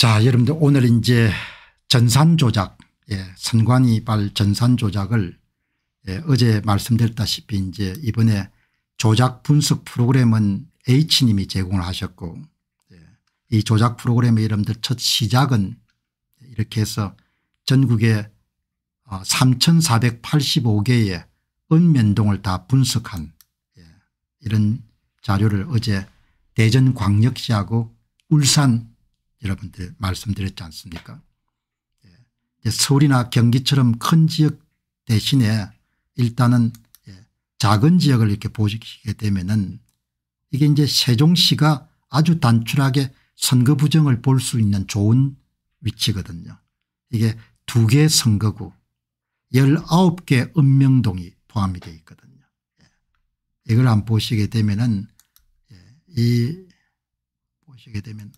자 여러분들 오늘 이제 전산조작 예, 선관위발 전산조작을 예, 어제 말씀드렸다시피 이제 이번에 조작 분석 프로그램은 H님이 제공을 하셨고 예, 이 조작 프로그램의 여러분들 첫 시작은 이렇게 해서 전국에 3485개의 어, 읍면동을 다 분석한 예, 이런 자료를 어제 대전광역시하고 울산 여러분들 말씀드렸지 않습니까 예. 서울이나 경기처럼 큰 지역 대신에 일단은 예, 작은 지역을 이렇게 보시게 되면은 이게 이제 세종시가 아주 단출하게 선거 부정을 볼 수 있는 좋은 위치거든요. 이게 두개 선거구 19개 읍명동이 포함이 되어 있거든요. 예. 이걸 안 보시게 되면은 이 보시게 되면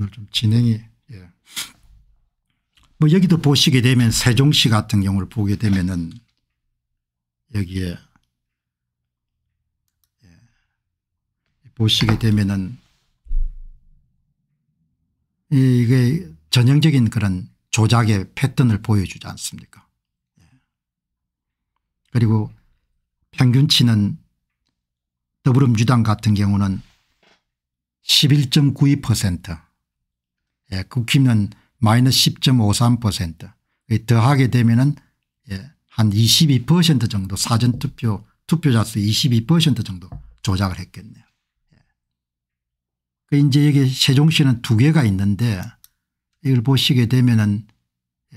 오늘 좀 진행이 예. 뭐 여기도 보시게 되면 세종시 같은 경우를 보게 되면은 여기에 예. 보시게 되면은 이게 전형적인 그런 조작의 패턴을 보여주지 않습니까 예. 그리고 평균치는 더불어민주당 같은 경우는 11.92% 예, 국힘은 마이너스 10.53% 더하게 되면은 예, 한22% 정도 사전투표 투표자 수22% 정도 조작을 했겠네요. 예. 그 이제 여기 세종시는 두 개가 있는데 이걸 보시게 되면은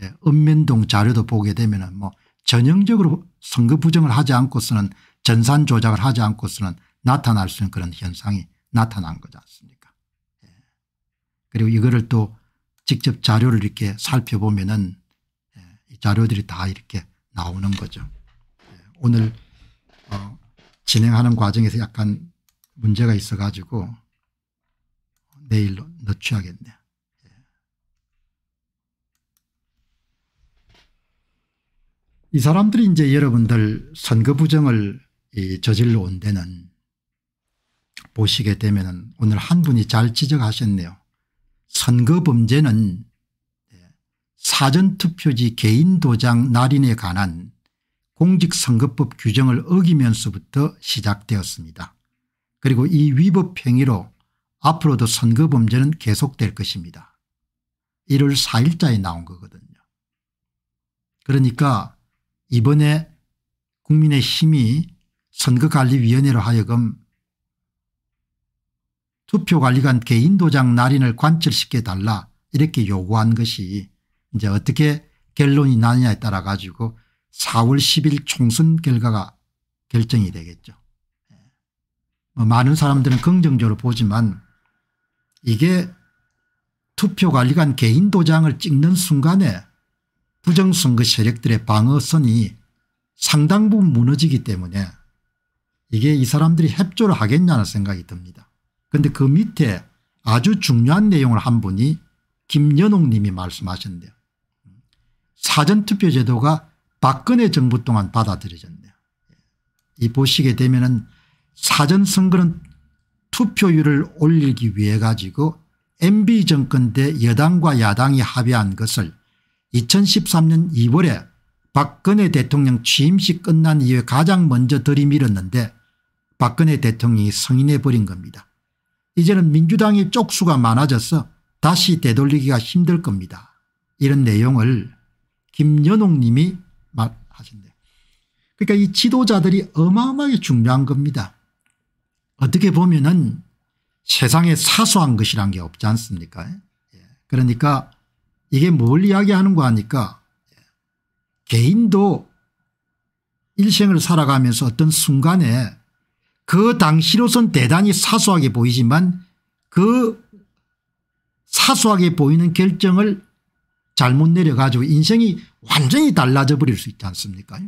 예, 읍면동 자료도 보게 되면은 뭐 전형적으로 선거 부정을 하지 않고서는 전산 조작을 하지 않고서는 나타날 수 있는 그런 현상이 나타난 거지 않습니까? 그리고 이거를 또 직접 자료를 이렇게 살펴보면은 예, 자료들이 다 이렇게 나오는 거죠. 예, 오늘 어 진행하는 과정에서 약간 문제가 있어 가지고 내일로 늦춰야겠네요. 예. 이 사람들이 이제 여러분들 선거 부정을 저질러 온 데는 보시게 되면 오늘 한 분이 잘 지적하셨네요. 선거범죄는 사전투표지 개인도장 날인에 관한 공직선거법 규정을 어기면서부터 시작되었습니다. 그리고 이 위법 행위로 앞으로도 선거범죄는 계속될 것입니다. 1월 4일자에 나온 거거든요. 그러니까 이번에 국민의힘이 선거관리위원회로 하여금 투표관리관개 인도장 날인을 관철시켜 달라 이렇게 요구한 것이 이제 어떻게 결론이 나느냐에 따라 가지고 4월 10일 총선 결과가 결정이 되겠죠. 예. 뭐 많은 사람들은 긍정적으로 보지만 이게 투표관리관 개인도장을 찍는 순간에 부정선거 세력들의 방어선이 상당 부분 무너지기 때문에 이게 이 사람들이 협조를 하겠냐는 생각이 듭니다. 그런데 그 밑에 아주 중요한 내용을 한 분이 김연옥 님이 말씀하셨는데요. 사전투표 제도가 박근혜 정부 동안 받아들여졌네요. 이 보시게 되면 사전선거는 투표율을 올리기 위해 가지고 MB 정권 때 여당과 야당이 합의한 것을 2013년 2월에 박근혜 대통령 취임식 끝난 이후에 가장 먼저 들이밀었는데 박근혜 대통령이 승인해버린 겁니다. 이제는 민주당의 쪽수가 많아져서 다시 되돌리기가 힘들 겁니다. 이런 내용을 김연옥 님이 말하신대요. 그러니까 이 지도자들이 어마어마하게 중요한 겁니다. 어떻게 보면 은 세상에 사소한 것이란 게 없지 않습니까 예. 그러니까 이게 뭘 이야기하는가 하니까 예. 개인도 일생을 살아가면서 어떤 순간에 그 당시로선 대단히 사소하게 보이지만 그 사소하게 보이는 결정을 잘못 내려가지고 인생이 완전히 달라져 버릴 수 있지 않습니까 예.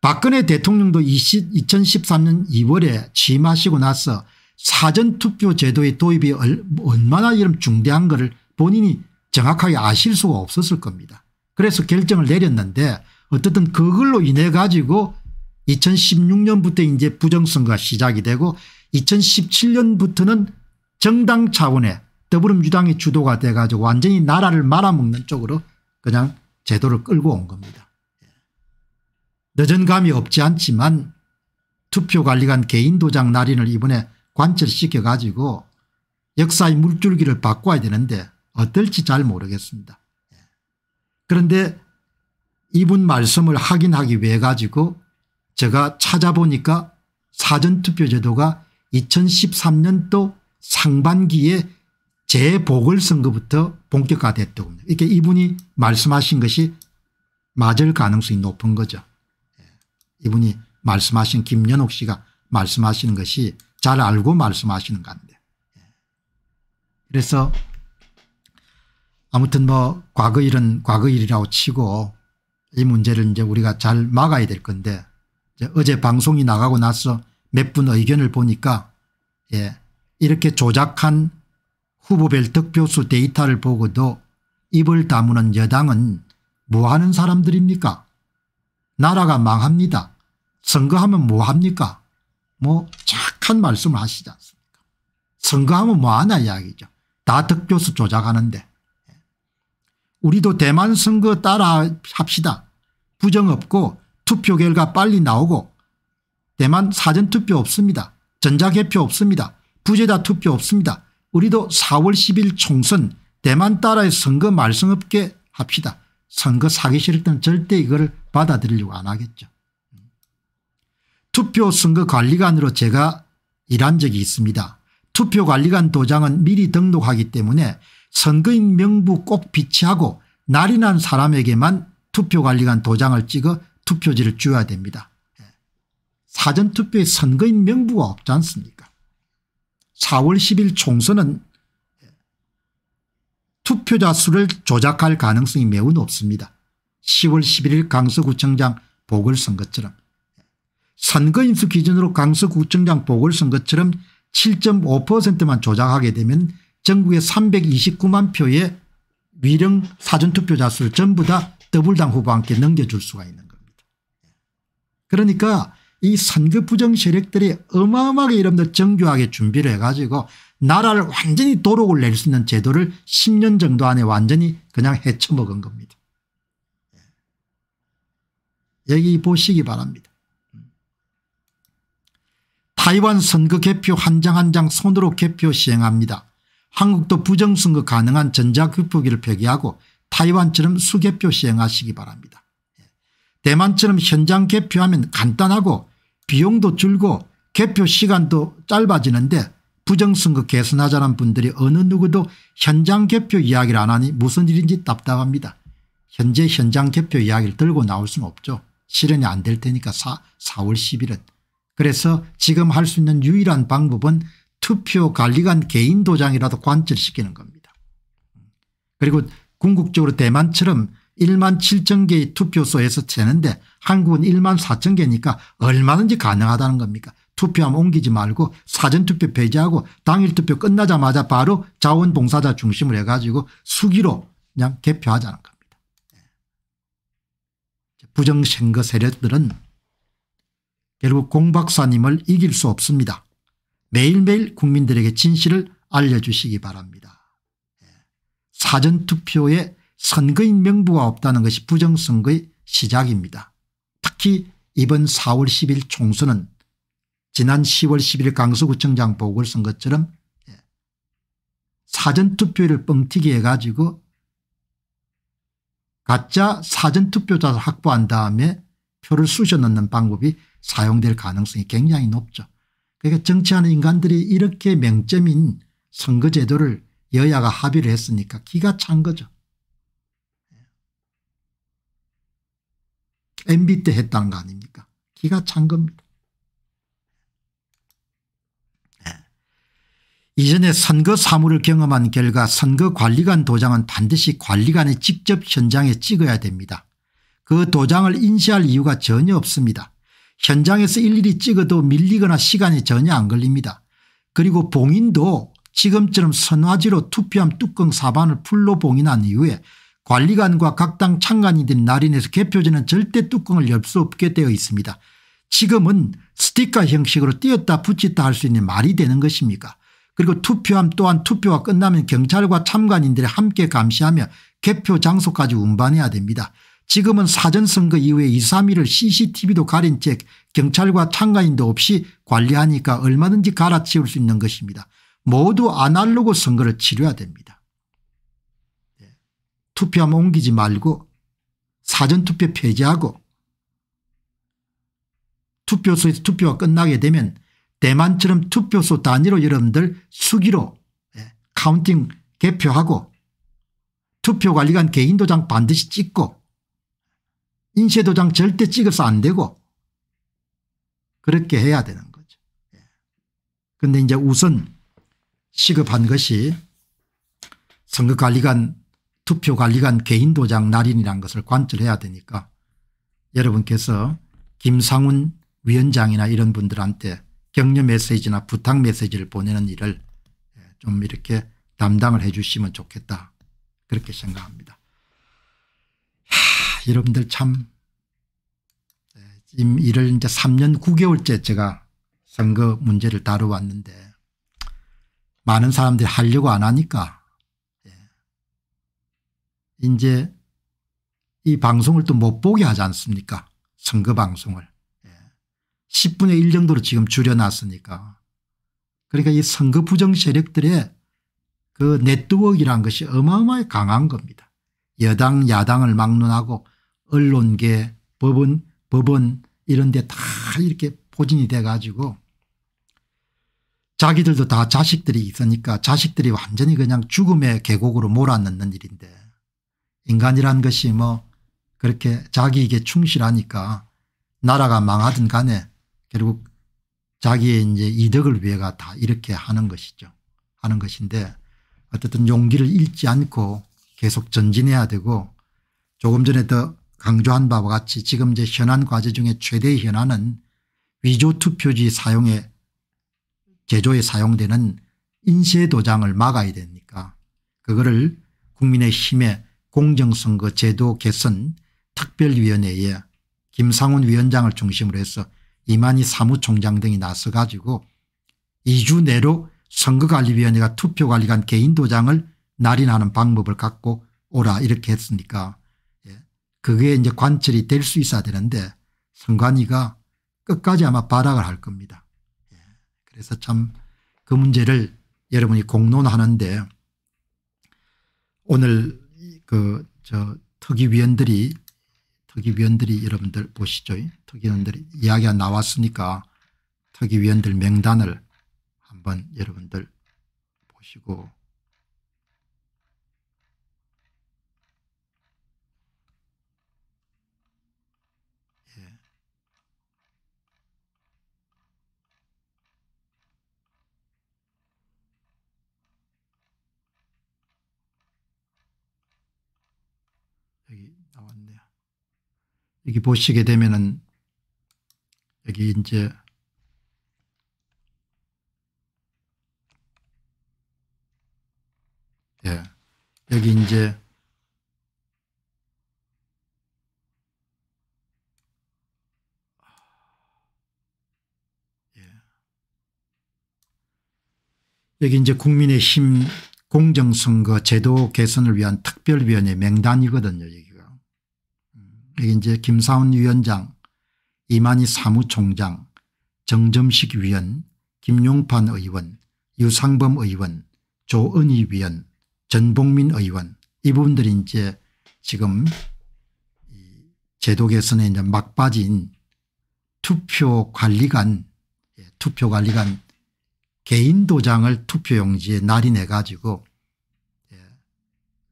박근혜 대통령도 20, 1 3년 2월에 취임하시고 나서 사전투표 제도의 도입이 얼마나 이런 중대한 것을 본인이 정확하게 아실 수가 없었을 겁니다. 그래서 결정을 내렸는데 어쨌든 그걸로 인해 가지고 2016년부터 이제 부정선거가 시작이 되고 2017년부터는 정당 차원의 더불어민주당이 주도가 돼 가지고 완전히 나라를 말아먹는 쪽으로 그냥 제도를 끌고 온 겁니다. 예. 늦은 감이 없지 않지만 투표관리관 개인도장 날인을 이번에 관철시켜 가지고 역사의 물줄기를 바꿔야 되는데 어떨지 잘 모르겠습니다. 예. 그런데 이분 말씀을 확인하기 위해 가지고 제가 찾아보니까 사전투표 제도가 2013년도 상반기에 재보궐선거부터 본격화됐다고 합니다. 이렇게 이분이 말씀하신 것이 맞을 가능성이 높은 거죠. 예. 이분이 말씀하신 김연옥 씨가 말씀하시는 것이 잘 알고 말씀하시는 건데. 예. 그래서 아무튼 뭐 과거 일은 과거 일이라고 치고 이 문제를 이제 우리가 잘 막아야 될 건데 예, 어제 방송이 나가고 나서 몇 분 의견을 보니까 예, 이렇게 조작한 후보별 득표수 데이터를 보고도 입을 다무는 여당은 뭐하는 사람들입니까 나라가 망합니다 선거하면 뭐합니까 뭐 착한 말씀을 하시지 않습니까 선거하면 뭐하나 이야기죠 다 득표수 조작하는데 우리도 대만 선거 따라 합시다 부정 없고 투표 결과 빨리 나오고 대만 사전투표 없습니다. 전자개표 없습니다. 부재자 투표 없습니다. 우리도 4월 10일 총선 대만 따라의 선거 말썽 없게 합시다. 선거 사기 싫을 절대 이걸 받아들이려고 안 하겠죠. 투표 선거 관리관으로 제가 일한 적이 있습니다. 투표관리관 도장은 미리 등록하기 때문에 선거인 명부 꼭 비치하고 날이 난 사람에게만 투표관리관 도장을 찍어 투표지를 줘야 됩니다. 예. 사전투표에 선거인 명부가 없지 않습니까 4월 10일 총선은 예. 투표자 수를 조작할 가능성이 매우 높습니다. 10월 11일 강서구청장 보궐선거처럼 예. 선거인수 기준으로 강서구청장 보궐선거처럼 7.5%만 조작하게 되면 전국의 329만 표의 위령 사전투표자 수를 전부 다더블당후보와 함께 넘겨줄 수가 있는 거요 그러니까 이 선거 부정 세력들이 어마어마하게 여러분들 정교하게 준비를 해가지고 나라를 완전히 도록을 낼 수 있는 제도를 10년 정도 안에 완전히 그냥 헤쳐먹은 겁니다. 예. 여기 보시기 바랍니다. 타이완 선거 개표 한 장 한 장 손으로 개표 시행합니다. 한국도 부정선거 가능한 전자극복기를 폐기하고 타이완처럼 수개표 시행하시기 바랍니다. 대만처럼 현장 개표하면 간단하고 비용도 줄고 개표 시간도 짧아지는데 부정선거 개선하자는 분들이 어느 누구도 현장 개표 이야기를 안 하니 무슨 일인지 답답합니다. 현재 현장 개표 이야기를 들고 나올 수는 없죠. 실현이 안 될 테니까 4, 4월 10일은. 그래서 지금 할 수 있는 유일한 방법은 투표 관리관 개인 도장이라도 관철시키는 겁니다. 그리고 궁극적으로 대만처럼 1만 7천 개의 투표소에서 채는데 한국은 1만 4천 개니까 얼마든지 가능하다는 겁니까 투표함 옮기지 말고 사전투표 폐지하고 당일투표 끝나자마자 바로 자원봉사자 중심을 해가지고 수기로 그냥 개표하자는 겁니다. 예. 부정선거 세력들은 결국 공 박사님을 이길 수 없습니다. 매일매일 국민들에게 진실을 알려주시기 바랍니다. 예. 사전투표에 선거인 명부가 없다는 것이 부정선거의 시작입니다. 특히 이번 4월 10일 총선은 지난 10월 11일 강서구청장 보궐선거처럼 예, 사전투표를 뻥튀기 해가지고 가짜 사전투표자를 확보한 다음에 표를 쑤셔 넣는 방법이 사용될 가능성이 굉장히 높죠. 그러니까 정치하는 인간들이 이렇게 명점인 선거제도를 여야가 합의를 했으니까 기가 찬 거죠. MB 때 했다는 거 아닙니까? 기가 찬 겁니다. 네. 이전에 선거 사무를 경험한 결과 선거관리관 도장은 반드시 관리관이 직접 현장에 찍어야 됩니다. 그 도장을 인쇄할 이유가 전혀 없습니다. 현장에서 일일이 찍어도 밀리거나 시간이 전혀 안 걸립니다. 그리고 봉인도 지금처럼 선화지로 투표함 뚜껑 사반을 풀로 봉인한 이후에 관리관과 각당 창간이된 날인에서 개표지는 절대 뚜껑을 열 수 없게 되어 있습니다. 지금은 스티커 형식으로 띄었다 붙였다 할 수 있는 말이 되는 것입니까 그리고 투표함 또한 투표가 끝나면 경찰과 참관인들이 함께 감시하며 개표 장소까지 운반해야 됩니다. 지금은 사전선거 이후에 2, 3일을 cctv도 가린 채 경찰과 참관인도 없이 관리하니까 얼마든지 갈아치울 수 있는 것입니다. 모두 아날로그 선거를 치러야 됩니다. 투표함 옮기지 말고 사전투표 폐지하고 투표소에서 투표가 끝나게 되면 대만처럼 투표소 단위로 여러분들 수기로 예, 카운팅 개표하고 투표관리관 개인도장 반드시 찍고 인쇄도장 절대 찍어서 안 되고 그렇게 해야 되는 거죠. 그런데 예. 이제 우선 시급한 것이 선거관리관 투표관리관 개인도장 날인이라는 것을 관철해야 되니까 여러분께서 김상훈 위원장이나 이런 분들한테 격려 메시지나 부탁 메시지를 보내는 일을 예, 좀 이렇게 담당을 해 주시면 좋겠다 그렇게 생각합니다. 하, 여러분들 참 예, 지금 이를 이제 3년 9개월째 제가 선거 문제를 다뤄 왔는데 많은 사람들이 하려고 안 하니까 이제 이 방송을 또 못 보게 하지 않습니까 선거 방송을. 10분의 예. 1 정도로 지금 줄여놨으니까. 그러니까 이 선거 부정 세력들의 그 네트워크라는 것이 어마어마하게 강한 겁니다. 여당 야당을 막론하고 언론계 법원 법원 이런 데 다 이렇게 포진이 돼 가지고 자기들도 다 자식들이 있으니까 자식들이 완전히 그냥 죽음의 계곡으로 몰아넣는 일인데 인간이란 것이 뭐 그렇게 자기에게 충실하니까 나라가 망하든 간에 결국 자기의 이제 이득을 위해가 다 이렇게 하는 것이죠. 하는 것인데 어쨌든 용기를 잃지 않고 계속 전진해야 되고 조금 전에 더 강조한 바와 같이 지금 제 현안 과제 중에 최대의 현안은 위조 투표지 사용에 제조에 사용되는 인쇄 도장을 막아야 되니까 그거를 국민의 힘에 공정선거 제도 개선 특별위원회에 김상훈 위원장을 중심으로 해서 이만희 사무총장 등이 나서 가지고 2주 내로 선거관리위원회가 투표관리관 개인도장을 날인하는 방법을 갖고 오라 이렇게 했으니까 예. 그게 이제 관철이 될 수 있어야 되는데 선관위가 끝까지 아마 발악을 할 겁니다. 예. 그래서 참 그 문제를 여러분이 공론하는데 오늘 그저 특위위원들이 특위위원들이 여러분들 보시죠. 특위위원들이 이야기가 나왔으니까 특위위원들 명단을 한번 여러분들 보시고 여기 나왔네요. 여기 보시게 되면은 여기 이제 예. 여기 이제 예. 여기 이제 국민의힘 공정선거 제도 개선을 위한 특별위원회 명단이거든요. 여기. 이게 이제 김사훈 위원장, 이만희 사무총장, 정점식 위원, 김용판 의원, 유상범 의원, 조은희 위원, 전봉민 의원 이 부분들이 이제 지금 제도 개선에 이제 막바진 투표관리관 예, 투표관리관 개인 도장을 투표용지에 날인해 가지고 예,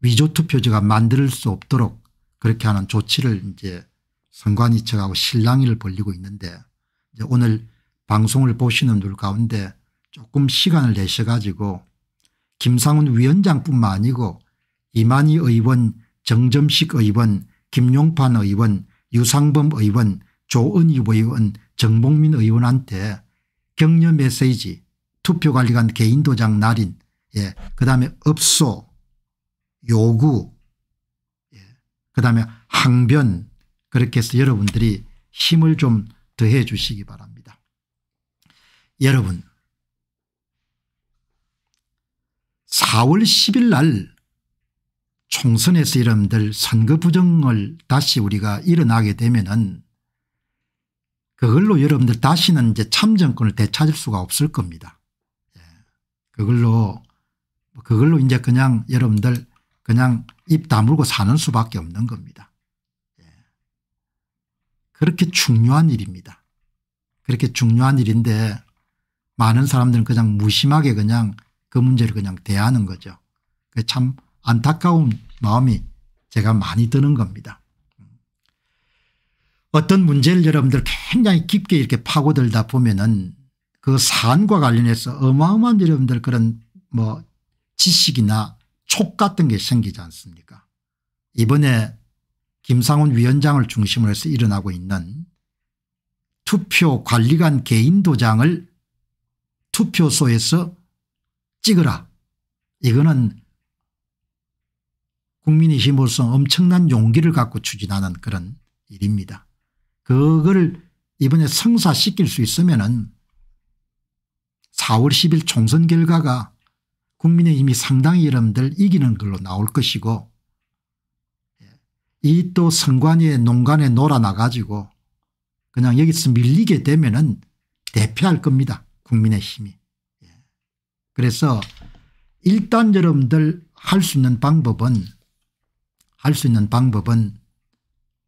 위조 투표지가 만들 수 없도록 그렇게 하는 조치를 이제 선관위 측하고 실랑이를 벌리고 있는데 이제 오늘 방송을 보시는 분들 가운데 조금 시간을 내셔 가지고 김상훈 위원장뿐만 아니고 이만희 의원 정점식 의원 김용판 의원 유상범 의원 조은희 의원 정봉민 의원한테 격려 메시지 투표관리관 개인도장 날인 예. 그다음에 업소 요구 그다음에 항변 그렇게 해서 여러분들이 힘을 좀 더해 주시기 바랍니다. 여러분 4월 10일 날 총선에서 여러분들 선거 부정을 다시 우리가 일어나게 되면은 그걸로 여러분들 다시는 이제 참정권을 되찾을 수가 없을 겁니다. 예. 그걸로 그걸로 이제 그냥 여러분들 그냥 입 다물고 사는 수밖에 없는 겁니다. 예. 그렇게 중요한 일입니다. 그렇게 중요한 일인데 많은 사람들은 그냥 무심하게 그냥 그 문제를 그냥 대하는 거죠. 참 안타까운 마음이 제가 많이 드는 겁니다. 어떤 문제를 여러분들 굉장히 깊게 이렇게 파고들다 보면은 그 사안과 관련해서 어마어마한 여러분들 그런 뭐 지식이나 촉 같은 게 생기지 않습니까 이번에 김상훈 위원장을 중심으로 해서 일어나고 있는 투표 관리관 개인 도장을 투표소에서 찍어라 이거는 국민의힘으로서 엄청난 용기를 갖고 추진하는 그런 일입니다. 그걸 이번에 성사시킬 수 있으면 은 4월 10일 총선 결과가 국민의힘이 상당히 여러분들 이기는 걸로 나올 것이고 예, 이또 선관위의 농간에 놀아나가지고 그냥 여기서 밀리게 되면 은 대패할 겁니다. 국민의힘이. 예. 그래서 일단 여러분들 할 수 있는 방법은 할 수 있는 방법은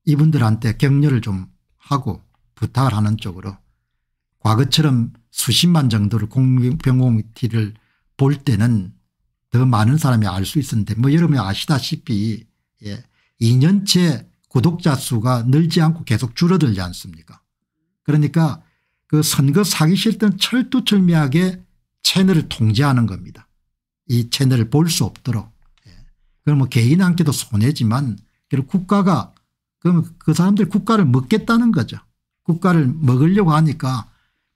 이분들한테 격려를 좀 하고 부탁을 하는 쪽으로 과거처럼 수십만 정도를 공병공티를 볼 때는 더 많은 사람이 알 수 있었는데 뭐 여러분이 아시다시피 예, 2년째 구독자 수가 늘지 않고 계속 줄어들지 않습니까 그러니까 그 선거 사기실 때는 철두철미하게 채널을 통제하는 겁니다. 이 채널을 볼 수 없도록. 예. 그럼 뭐 개인한테도 손해지만 그리고 국가가 그럼 그 사람들 국가를 먹겠다는 거죠. 국가를 먹으려고 하니까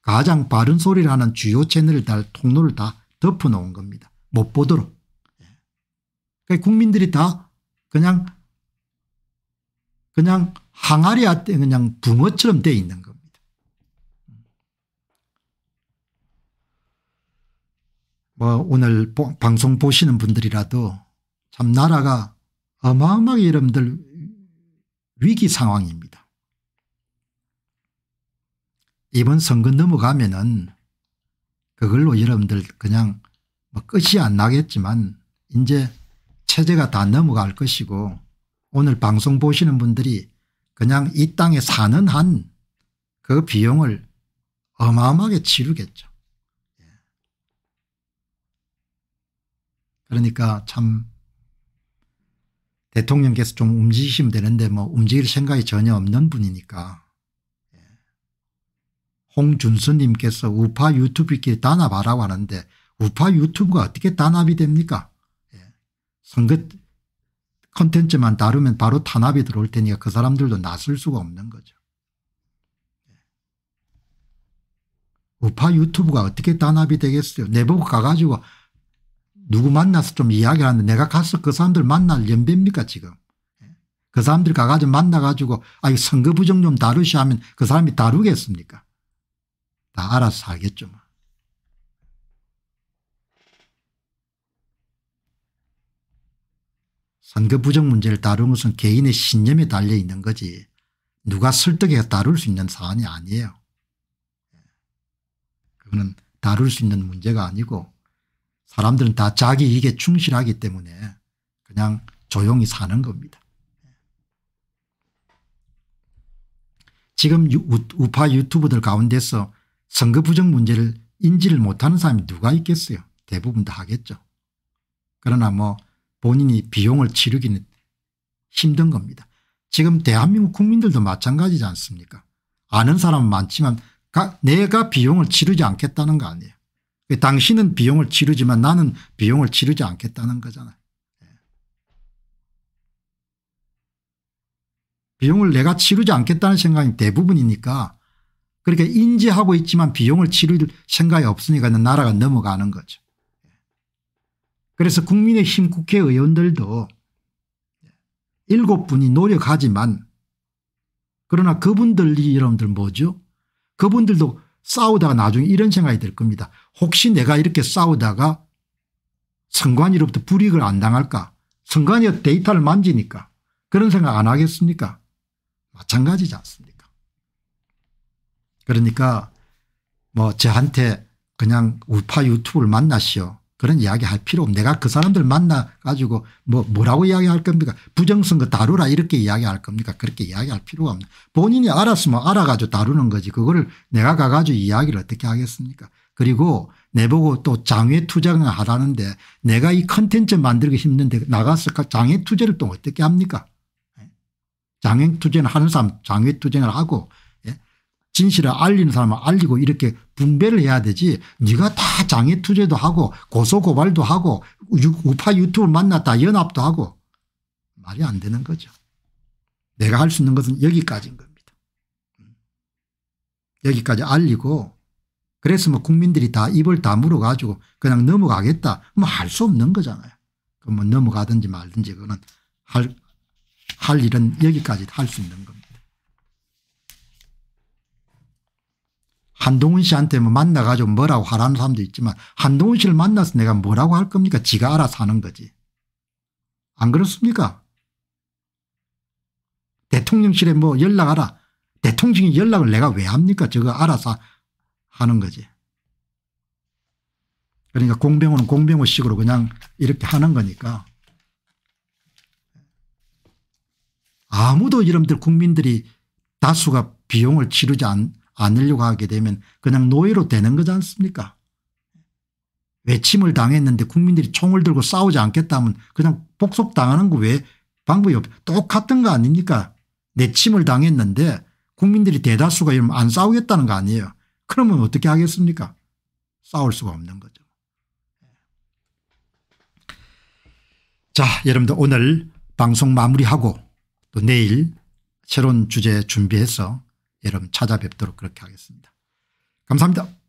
가장 바른 소리를하는 주요 채널을 다 통로를 다 덮어놓은 겁니다. 못 보도록. 예. 그러니까 국민들이 다 그냥 그냥 항아리 앞에 그냥 붕어처럼 돼 있는 겁니다. 뭐 오늘 보, 방송 보시는 분들이라도 참 나라가 어마어마하게 여러분들 위기 상황입니다. 이번 선거 넘어가면은 그걸로 여러분들 그냥 뭐 끝이 안 나겠지만 이제 체제가 다 넘어갈 것이고 오늘 방송 보시는 분들이 그냥 이 땅에 사는 한 그 비용을 어마어마하게 치르겠죠. 예. 그러니까 참 대통령께서 좀 움직이시면 되는데 뭐 움직일 생각이 전혀 없는 분이니까 홍준수님께서 우파 유튜브끼리 단합하라고 하는데 우파 유튜브가 어떻게 단합이 됩니까? 예. 선거 컨텐츠만 다루면 바로 탄압이 들어올 테니까 그 사람들도 나설 수가 없는 거죠. 예. 우파 유튜브가 어떻게 단합이 되겠어요. 내보고 가가지고 누구 만나서 좀 이야기하는데 내가 가서 그 사람들 만날 연배입니까 지금. 예. 그 사람들 가가지고 만나가지고 아, 선거 부정 좀 다루시 하면 그 사람이 다루겠습니까. 다 알아서 하겠죠. 뭐. 선거 부정 문제를 다루는 것은 개인의 신념에 달려 있는 거지 누가 설득해 다룰 수 있는 사안이 아니에요. 그거는 다룰 수 있는 문제가 아니고 사람들은 다 자기 이익에 충실하기 때문에 그냥 조용히 사는 겁니다. 지금 우파 유튜브들 가운데서 선거 부정 문제를 인지를 못하는 사람이 누가 있겠어요. 대부분 다 하겠죠. 그러나 뭐 본인이 비용을 치르기는 힘든 겁니다. 지금 대한민국 국민들도 마찬가지지 않습니까 아는 사람은 많지만 내가 비용을 치르지 않겠다는 거 아니에요. 그 당신은 비용을 치르지만 나는 비용을 치르지 않겠다는 거잖아요. 예. 비용을 내가 치르지 않겠다는 생각이 대부분이니까 그렇게 인지하고 있지만 비용을 치를 생각이 없으니까 나라가 넘어가는 거죠. 그래서 국민의힘 국회의원들도 일곱 분이 노력하지만 그러나 그분들이 여러분들 뭐죠? 그분들도 싸우다가 나중에 이런 생각이 들 겁니다. 혹시 내가 이렇게 싸우다가 선관위로부터 불이익을 안 당할까? 선관위가 데이터를 만지니까 그런 생각 안 하겠습니까? 마찬가지지 않습니까? 그러니까 뭐 저한테 그냥 우파 유튜브를 만나시오. 그런 이야기 할 필요 없 내가 그 사람들 만나 가지고 뭐 뭐라고 이야기할 겁니까 부정선거 다루라 이렇게 이야기할 겁니까 그렇게 이야기할 필요가 없네 본인이 알았으면 알아가지고 다루는 거지 그거를 내가 가가지고 이야기를 어떻게 하겠습니까 그리고 내보고 또 장외 투쟁을 하라는데 내가 이 컨텐츠 만들기 힘든데 나갔을까 장외 투쟁을 또 어떻게 합니까 예? 장외 투쟁을 하는 사람 장외 투쟁을 하고 진실을 알리는 사람은 알리고 이렇게 분배를 해야 되지 네가 다 장애 투쟁도 하고 고소고발도 하고 우파 유튜브 만났다 연합도 하고 말이 안 되는 거죠. 내가 할 수 있는 것은 여기까지인 겁니다. 음. 여기까지 알리고 그래서 뭐 국민들이 다 입을 다물어 가지고 그냥 넘어가겠다 뭐 할 수 없는 거잖아요. 그럼 뭐 넘어가든지 말든지 그거는 할, 할 일은 여기까지 할 수 있는 겁니다. 한동훈 씨한테 뭐 만나가지고 뭐라고 하라는 사람도 있지만 한동훈 씨를 만나서 내가 뭐라고 할 겁니까? 지가 알아서 하는 거지. 안 그렇습니까? 대통령실에 뭐 연락하라. 대통령이 연락을 내가 왜 합니까? 저거 알아서 하는 거지. 그러니까 공병호는 공병호식으로 그냥 이렇게 하는 거니까 아무도 여러분들 국민들이 다수가 비용을 치르지 않, 안으려고 하게 되면 그냥 노예로 되는 거지 않습니까 외침을 당했는데 국민들이 총을 들고 싸우지 않겠다면 그냥 복속당하는 거 왜 방법이 없 똑같은 거 아닙니까 내침을 당했는데 국민들이 대다수가 이러면 안 싸우겠다는 거 아니에요 그러면 어떻게 하겠습니까 싸울 수가 없는 거죠 자 여러분들 오늘 방송 마무리하고 또 내일 새로운 주제 준비해서 여러분 찾아뵙도록 그렇게 하겠습니다. 감사합니다.